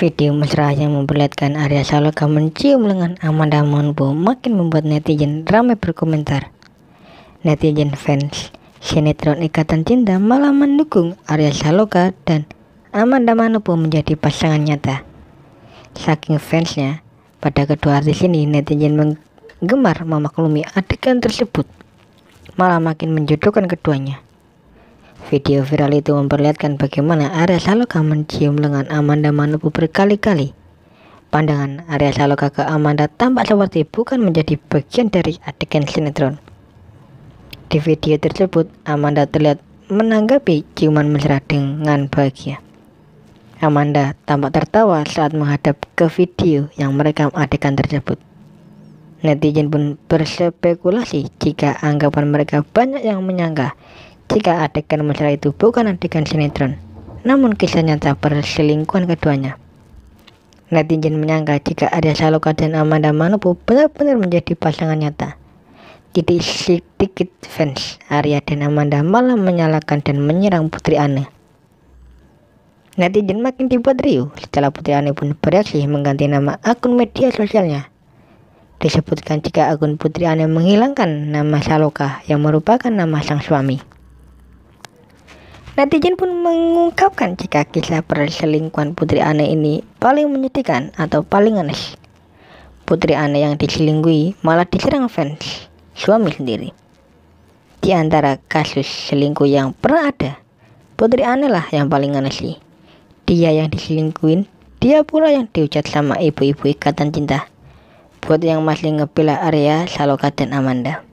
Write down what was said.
Video mesra yang memperlihatkan Arya Saloka mencium lengan Amanda Monbo makin membuat netizen ramai berkomentar. Netizen fans sinetron Ikatan Cinta malah mendukung Arya Saloka dan Amanda Manopo menjadi pasangan nyata. Saking fansnya, pada kedua artis ini netizen menggemar memaklumi adegan tersebut, malah makin menjodohkan keduanya. Video viral itu memperlihatkan bagaimana Arya Saloka mencium lengan Amanda Manopo berkali-kali. Pandangan Arya Saloka ke Amanda tampak seperti bukan menjadi bagian dari adegan sinetron. Di video tersebut, Amanda terlihat menanggapi ciuman mesra dengan bahagia. Amanda tampak tertawa saat menghadap ke video yang merekam adegan tersebut. Netizen pun berspekulasi jika anggapan mereka banyak yang menyangka jika adegan mesra itu bukan adegan sinetron, namun kisah nyata perselingkuhan keduanya. Netizen menyangka jika Arya Saloka dan Amanda Manopo benar-benar menjadi pasangan nyata. Titik sedikit fans Arya dan Amanda malah menyalahkan dan menyerang Putri Anne. Netizen makin dibuat riuh setelah Putri Anne pun bereaksi mengganti nama akun media sosialnya disebutkan jika akun Putri Anne menghilangkan nama Saloka yang merupakan nama sang suami. Netizen pun mengungkapkan jika kisah perselingkuhan Putri Anne ini paling menyedihkan atau paling aneh. Putri Anne yang diselingkuhi malah diserang fans suami sendiri. Di antara kasus selingkuh yang pernah ada, Putri Anne lah yang paling aneh sih. Dia yang diselingkuhin, dia pula yang diucat sama ibu-ibu ikatan cinta. Buat yang masih ngepilah area Saloka, dan Amanda.